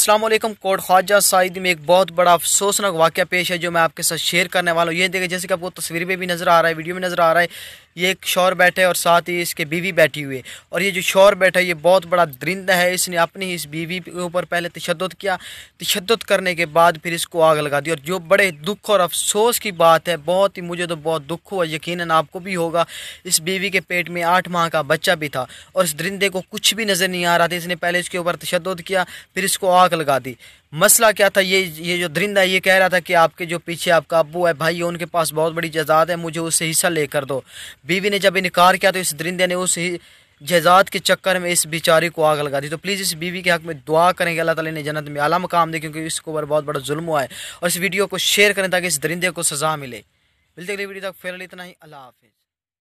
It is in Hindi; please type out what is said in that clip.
असलम कोट ख्वाजा साइद में एक बहुत बड़ा अफसोसनाक वाक्य पेश है जो मैं आपके साथ शेयर करने वाला हूँ ये देखें जैसे कि आपको तस्वीर में भी नज़र आ रहा है वीडियो में नज़र आ रहा है ये एक शौर बैठे और साथ ही इसके बीवी बैठी हुई है और ये जो शौर बैठा है ये बहुत बड़ा दरिंदा है इसने अपनी इस बीवी के ऊपर पहले तशद किया तशद करने के बाद फिर इसको आग लगा दी और जो बड़े दुख और अफसोस की बात है बहुत ही मुझे तो बहुत दुख हुआ यकीन आपको भी होगा इस बीवी के पेट में आठ माह का बच्चा भी था और इस दरिंदे को कुछ भी नज़र नहीं आ रहा था इसने पहले इसके ऊपर तशद किया फिर इसको आग आग लगा दी मसला क्या था ये ये जो दरिंदा ये कह रहा था कि आपके जो पीछे आपका अबू है भाई उनके पास बहुत बड़ी जजात है मुझे उससे हिस्सा लेकर दो बीवी ने जब इनकार किया तो इस दरिंदे ने उस जजात के चक्कर में इस बेचारी को आग लगा दी तो प्लीज़ इस बीवी के हक में दुआ करें कि अल्लाह ताली ने जन्नत में आला मकाम दे क्योंकि इसको ऊपर बहुत बड़ा जुल्म हुआ है और इस वीडियो को शेयर करें ताकि इस दरिंदे को सज़ा मिले मिलते अगली वीडियो तक फिर इतना ही अल्लाह हाफिज़